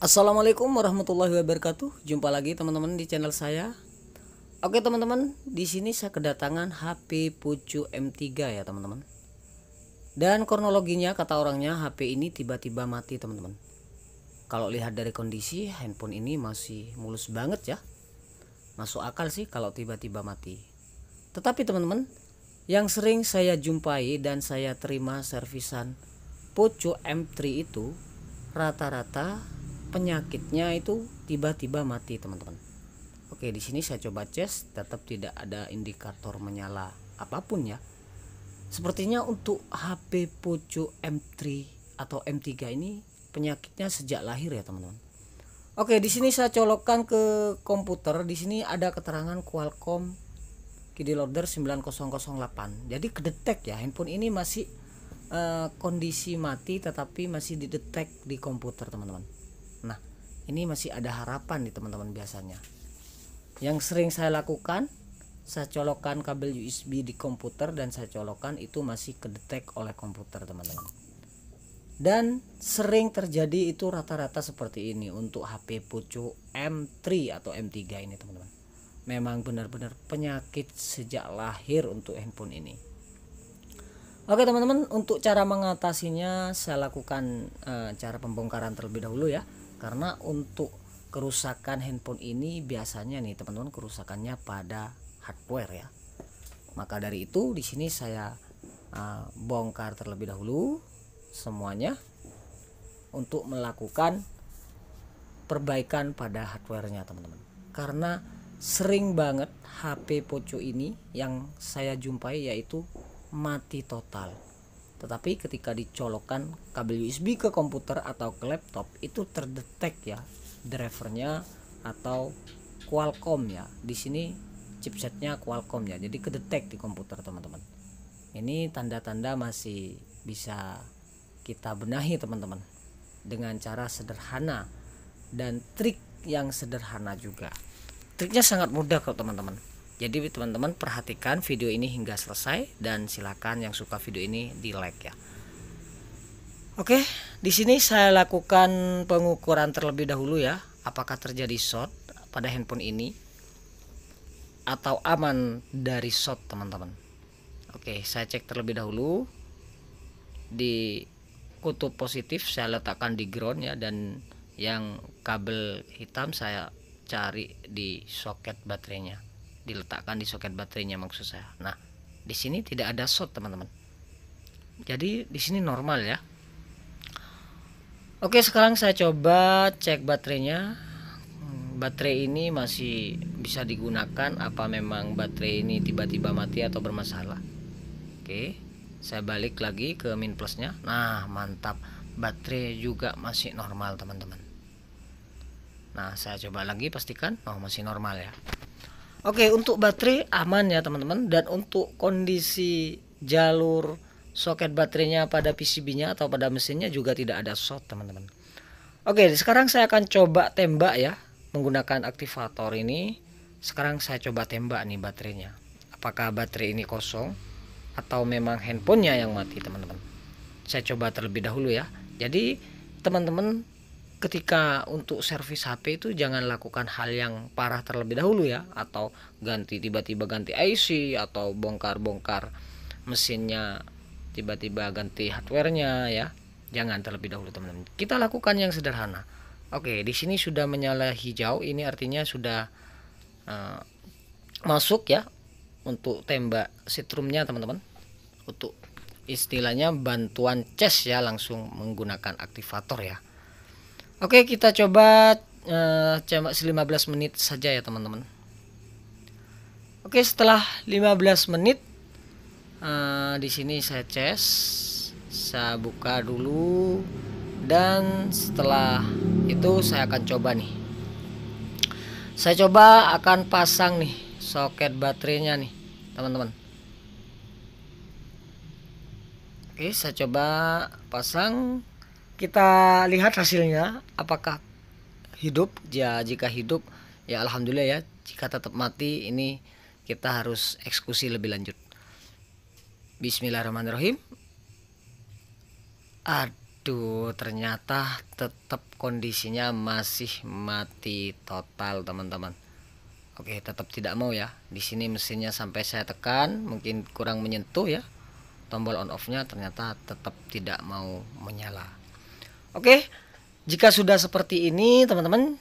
Assalamualaikum warahmatullahi wabarakatuh. Jumpa lagi teman-teman di channel saya. Oke teman-teman, di sini saya kedatangan HP Pucu M3 ya teman-teman. Dan kronologinya kata orangnya HP ini tiba-tiba mati teman-teman. Kalau lihat dari kondisi handphone ini masih mulus banget ya. Masuk akal sih kalau tiba-tiba mati. Tetapi teman-teman, yang sering saya jumpai dan saya terima servisan Poco M3 itu rata-rata penyakitnya itu tiba-tiba mati teman-teman oke di sini saya coba cek, tetap tidak ada indikator menyala apapun ya sepertinya untuk HP Poco M3 atau M3 ini penyakitnya sejak lahir ya teman-teman oke di sini saya colokkan ke komputer di sini ada keterangan Qualcomm KD Loader 9008 jadi kedetek ya handphone ini masih uh, kondisi mati tetapi masih didetek di komputer teman-teman Nah, ini masih ada harapan nih teman-teman biasanya. Yang sering saya lakukan, saya colokan kabel USB di komputer dan saya colokan itu masih kedetek oleh komputer teman-teman. Dan sering terjadi itu rata-rata seperti ini untuk HP Poco M3 atau M3 ini teman-teman. Memang benar-benar penyakit sejak lahir untuk handphone ini. Oke teman-teman, untuk cara mengatasinya saya lakukan e, cara pembongkaran terlebih dahulu ya karena untuk kerusakan handphone ini biasanya nih teman-teman kerusakannya pada hardware ya maka dari itu di sini saya uh, bongkar terlebih dahulu semuanya untuk melakukan perbaikan pada hardwarenya teman-teman karena sering banget HP Poco ini yang saya jumpai yaitu mati total tetapi ketika dicolokkan kabel USB ke komputer atau ke laptop itu terdetek ya drivernya atau Qualcomm ya. Di sini chipsetnya Qualcomm ya. Jadi kedetek di komputer teman-teman. Ini tanda-tanda masih bisa kita benahi teman-teman dengan cara sederhana dan trik yang sederhana juga. Triknya sangat mudah kok teman-teman jadi teman-teman perhatikan video ini hingga selesai dan silakan yang suka video ini di like ya. Oke, di sini saya lakukan pengukuran terlebih dahulu ya. Apakah terjadi short pada handphone ini atau aman dari short teman-teman. Oke, saya cek terlebih dahulu di kutub positif saya letakkan di ground ya dan yang kabel hitam saya cari di soket baterainya diletakkan di soket baterainya maksud saya nah di sini tidak ada short teman-teman jadi di sini normal ya oke sekarang saya coba cek baterainya hmm, baterai ini masih bisa digunakan apa memang baterai ini tiba-tiba mati atau bermasalah oke saya balik lagi ke min plusnya nah mantap baterai juga masih normal teman-teman nah saya coba lagi pastikan oh masih normal ya Oke, untuk baterai aman ya teman-teman dan untuk kondisi jalur soket baterainya pada PCB-nya atau pada mesinnya juga tidak ada short teman-teman. Oke, sekarang saya akan coba tembak ya menggunakan aktivator ini. Sekarang saya coba tembak nih baterainya. Apakah baterai ini kosong atau memang handphonenya yang mati teman-teman? Saya coba terlebih dahulu ya. Jadi teman-teman ketika untuk servis HP itu jangan lakukan hal yang parah terlebih dahulu ya atau ganti tiba-tiba ganti IC atau bongkar-bongkar mesinnya tiba-tiba ganti hardwarenya ya jangan terlebih dahulu teman-teman kita lakukan yang sederhana oke di sini sudah menyala hijau ini artinya sudah uh, masuk ya untuk tembak sitrumnya teman-teman untuk istilahnya bantuan chest ya langsung menggunakan aktivator ya Oke, kita coba uh, eh, 15 menit saja ya, teman-teman. Oke, setelah 15 menit uh, di sini saya cek, saya buka dulu dan setelah itu saya akan coba nih. Saya coba akan pasang nih soket baterainya nih, teman-teman. Oke, saya coba pasang kita lihat hasilnya apakah hidup ya jika hidup ya alhamdulillah ya jika tetap mati ini kita harus eksekusi lebih lanjut Bismillahirrahmanirrahim aduh ternyata tetap kondisinya masih mati total teman-teman Oke tetap tidak mau ya di sini mesinnya sampai saya tekan mungkin kurang menyentuh ya tombol on off nya ternyata tetap tidak mau menyala Oke, jika sudah seperti ini, teman-teman,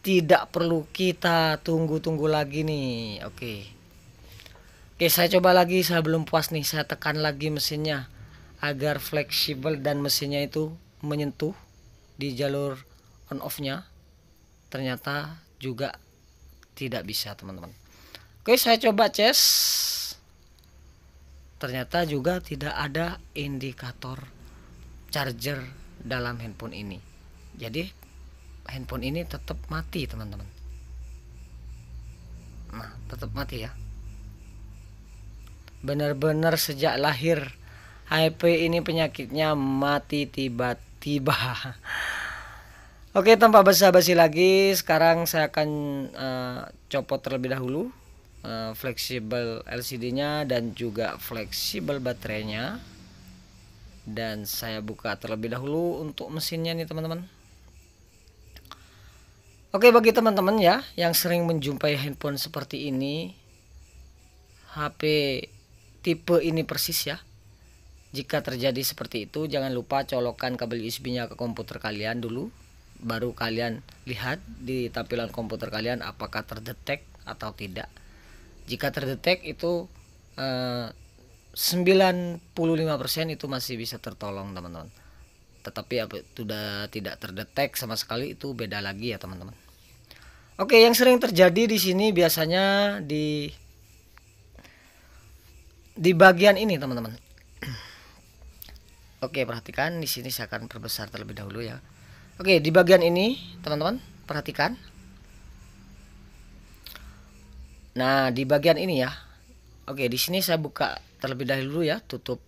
tidak perlu kita tunggu-tunggu lagi nih. Oke. Oke, saya coba lagi, saya belum puas nih. Saya tekan lagi mesinnya agar fleksibel dan mesinnya itu menyentuh di jalur on off-nya. Ternyata juga tidak bisa, teman-teman. Oke, saya coba ces. Ternyata juga tidak ada indikator charger dalam handphone ini jadi handphone ini tetap mati teman-teman nah tetap mati ya benar-benar sejak lahir HP ini penyakitnya mati tiba-tiba Oke tanpa basa-basi lagi sekarang saya akan uh, copot terlebih dahulu uh, fleksibel LCD-nya dan juga fleksibel baterainya dan saya buka terlebih dahulu untuk mesinnya nih teman-teman Oke bagi teman-teman ya yang sering menjumpai handphone seperti ini HP tipe ini persis ya jika terjadi seperti itu jangan lupa colokan kabel USB nya ke komputer kalian dulu baru kalian lihat di tampilan komputer kalian apakah terdetek atau tidak jika terdetek itu eh, 95% itu masih bisa tertolong teman-teman tetapi apa sudah tidak terdetek sama sekali itu beda lagi ya teman-teman Oke yang sering terjadi di sini biasanya di di bagian ini teman-teman Oke perhatikan di sini saya akan perbesar terlebih dahulu ya Oke di bagian ini teman-teman perhatikan Nah di bagian ini ya Oke di sini saya buka terlebih dahulu ya tutup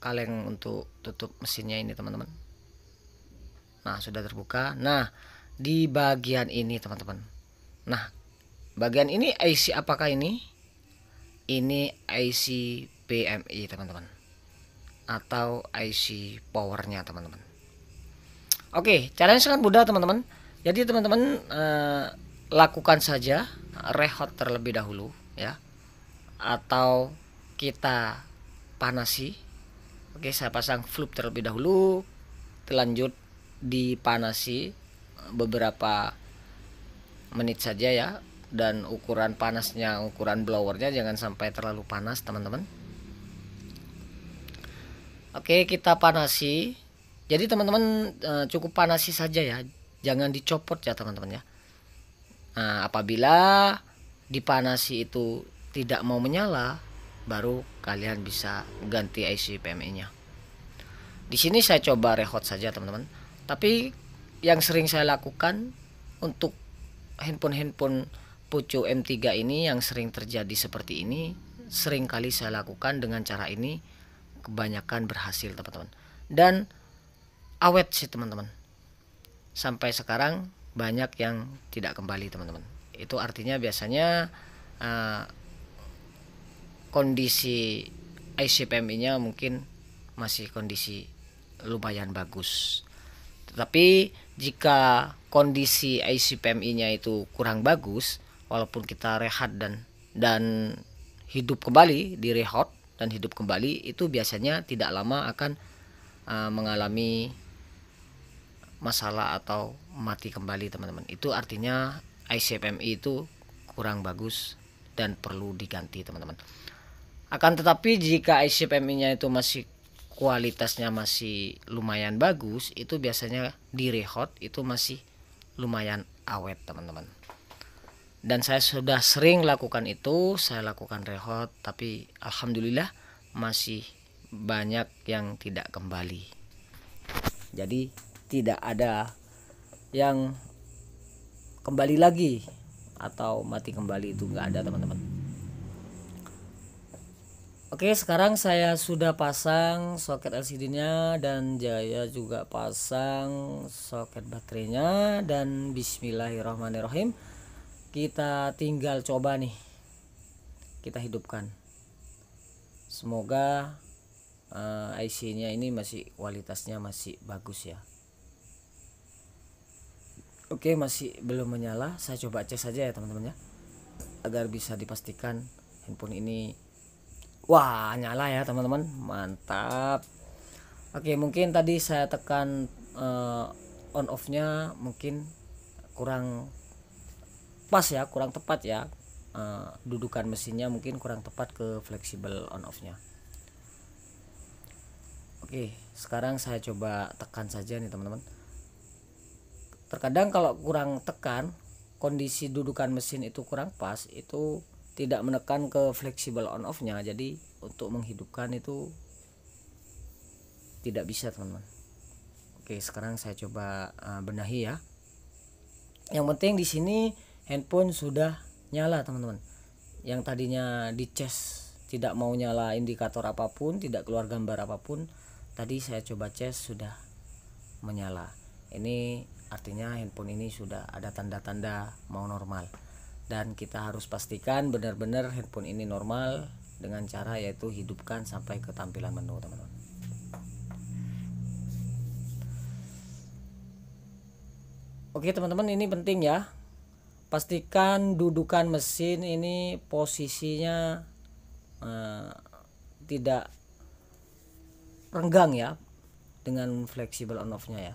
kaleng untuk tutup mesinnya ini teman-teman nah sudah terbuka nah di bagian ini teman-teman nah bagian ini IC apakah ini ini IC PMI teman-teman atau IC powernya teman-teman Oke caranya sangat mudah teman-teman jadi teman-teman eh, lakukan saja rehot terlebih dahulu ya atau kita panasi oke saya pasang flup terlebih dahulu lanjut dipanasi beberapa menit saja ya dan ukuran panasnya ukuran blowernya jangan sampai terlalu panas teman-teman oke kita panasi jadi teman-teman eh, cukup panasi saja ya jangan dicopot ya teman-teman ya nah apabila dipanasi itu tidak mau menyala baru kalian bisa ganti IC PMI-nya. Di sini saya coba rehot saja teman-teman. Tapi yang sering saya lakukan untuk handphone-handphone Poco M3 ini yang sering terjadi seperti ini, sering kali saya lakukan dengan cara ini kebanyakan berhasil teman-teman. Dan awet sih teman-teman. Sampai sekarang banyak yang tidak kembali teman-teman. Itu artinya biasanya eh, kondisi ICPMI-nya mungkin masih kondisi lumayan bagus. Tetapi jika kondisi ICPMI-nya itu kurang bagus, walaupun kita rehat dan dan hidup kembali di rehab dan hidup kembali itu biasanya tidak lama akan uh, mengalami masalah atau mati kembali teman-teman. Itu artinya ICPMI itu kurang bagus dan perlu diganti teman-teman. Akan tetapi jika ICPMI-nya itu masih kualitasnya masih lumayan bagus, itu biasanya di rehot itu masih lumayan awet, teman-teman. Dan saya sudah sering lakukan itu, saya lakukan rehot tapi alhamdulillah masih banyak yang tidak kembali. Jadi tidak ada yang kembali lagi atau mati kembali itu nggak ada teman-teman Oke sekarang saya sudah pasang soket LCD nya dan Jaya juga pasang soket baterainya dan Bismillahirrahmanirrahim kita tinggal coba nih kita hidupkan semoga uh, eh, IC nya ini masih kualitasnya masih bagus ya Oke masih belum menyala saya coba cek saja ya teman-teman ya agar bisa dipastikan handphone ini wah nyala ya teman-teman mantap oke mungkin tadi saya tekan uh, on off nya mungkin kurang pas ya kurang tepat ya uh, dudukan mesinnya mungkin kurang tepat ke fleksibel on off nya oke sekarang saya coba tekan saja nih teman-teman terkadang kalau kurang tekan kondisi dudukan mesin itu kurang pas itu tidak menekan ke fleksibel on off nya jadi untuk menghidupkan itu tidak bisa teman-teman oke sekarang saya coba eh, benahi ya yang penting di sini handphone sudah nyala teman-teman yang tadinya di tidak mau nyala indikator apapun tidak keluar gambar apapun tadi saya coba cas sudah menyala ini artinya handphone ini sudah ada tanda-tanda mau normal dan kita harus pastikan benar-benar handphone ini normal dengan cara yaitu hidupkan sampai ke tampilan menu teman-teman Oke teman-teman ini penting ya pastikan dudukan mesin ini posisinya uh, tidak renggang ya dengan fleksibel on off nya ya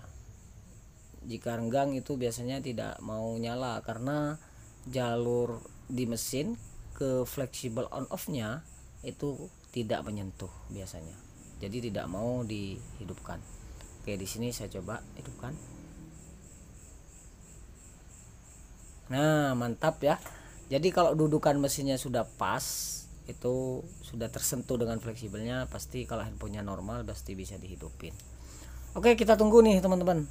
jika renggang itu biasanya tidak mau nyala karena jalur di mesin ke fleksibel on off-nya itu tidak menyentuh biasanya. Jadi tidak mau dihidupkan. Oke, di sini saya coba hidupkan. Nah, mantap ya. Jadi kalau dudukan mesinnya sudah pas, itu sudah tersentuh dengan fleksibelnya, pasti kalau handphonenya normal pasti bisa dihidupin. Oke, kita tunggu nih teman-teman.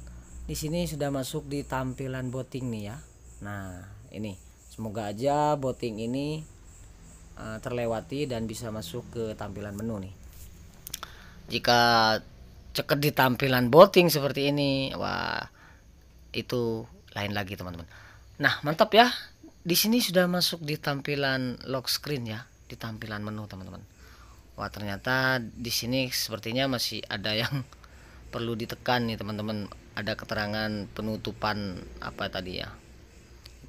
Di sini sudah masuk di tampilan booting nih ya. Nah, ini semoga aja botting ini uh, terlewati dan bisa masuk ke tampilan menu nih jika ceket di tampilan botting seperti ini wah itu lain lagi teman-teman nah mantap ya di sini sudah masuk di tampilan lock screen ya di tampilan menu teman-teman wah ternyata di sini sepertinya masih ada yang perlu ditekan nih teman-teman ada keterangan penutupan apa tadi ya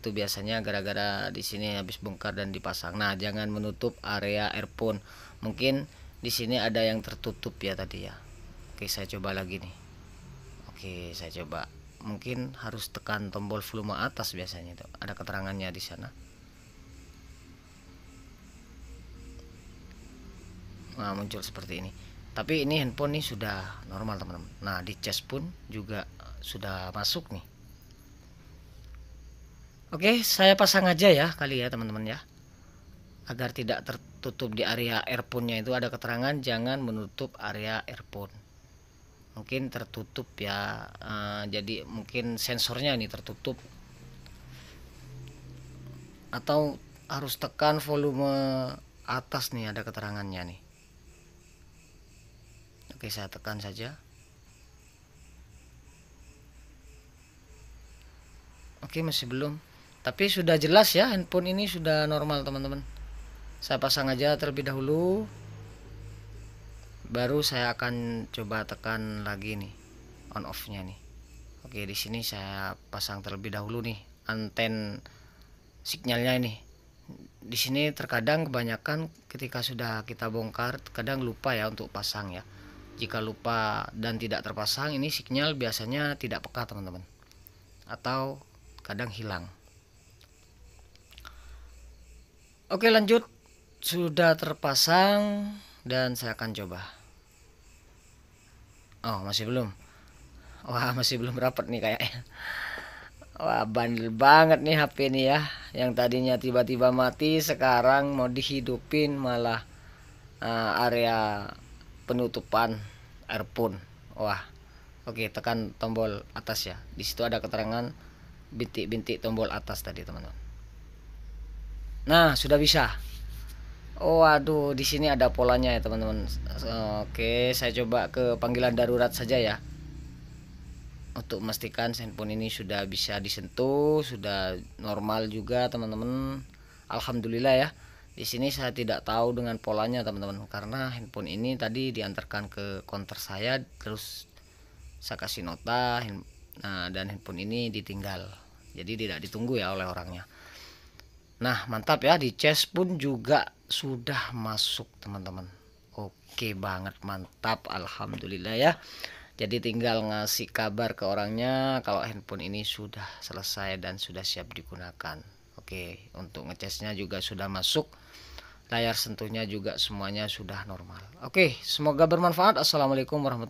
itu biasanya gara-gara di sini habis bongkar dan dipasang. Nah, jangan menutup area earphone. Mungkin di sini ada yang tertutup ya tadi ya. Oke, saya coba lagi nih. Oke, saya coba. Mungkin harus tekan tombol volume atas biasanya itu. Ada keterangannya di sana. Nah, muncul seperti ini. Tapi ini handphone nih sudah normal, teman-teman. Nah, di charge pun juga sudah masuk nih Oke, saya pasang aja ya kali ya teman-teman ya. Agar tidak tertutup di area earphone-nya itu ada keterangan jangan menutup area earphone. Mungkin tertutup ya. E, jadi mungkin sensornya ini tertutup. Atau harus tekan volume atas nih ada keterangannya nih. Oke, saya tekan saja. Oke, masih belum tapi sudah jelas ya handphone ini sudah normal teman-teman saya pasang aja terlebih dahulu baru saya akan coba tekan lagi nih on off nya nih oke di sini saya pasang terlebih dahulu nih anten sinyalnya ini di sini terkadang kebanyakan ketika sudah kita bongkar kadang lupa ya untuk pasang ya jika lupa dan tidak terpasang ini sinyal biasanya tidak peka teman-teman atau kadang hilang Oke lanjut Sudah terpasang Dan saya akan coba Oh masih belum Wah masih belum rapat nih kayaknya Wah bandel banget nih HP ini ya Yang tadinya tiba-tiba mati Sekarang mau dihidupin malah uh, Area penutupan airphone Wah Oke tekan tombol atas ya Disitu ada keterangan bintik-bintik tombol atas tadi teman-teman Nah, sudah bisa. Oh, aduh, di sini ada polanya ya, teman-teman. Oke, saya coba ke panggilan darurat saja ya. Untuk memastikan handphone ini sudah bisa disentuh, sudah normal juga, teman-teman. Alhamdulillah ya. Di sini saya tidak tahu dengan polanya, teman-teman, karena handphone ini tadi diantarkan ke konter saya terus saya kasih nota nah dan handphone ini ditinggal. Jadi tidak ditunggu ya oleh orangnya. Nah, mantap ya di chest pun juga sudah masuk, teman-teman. Oke banget, mantap. Alhamdulillah ya. Jadi tinggal ngasih kabar ke orangnya kalau handphone ini sudah selesai dan sudah siap digunakan. Oke, untuk ngecasnya juga sudah masuk. Layar sentuhnya juga semuanya sudah normal. Oke, semoga bermanfaat. Assalamualaikum warahmatullahi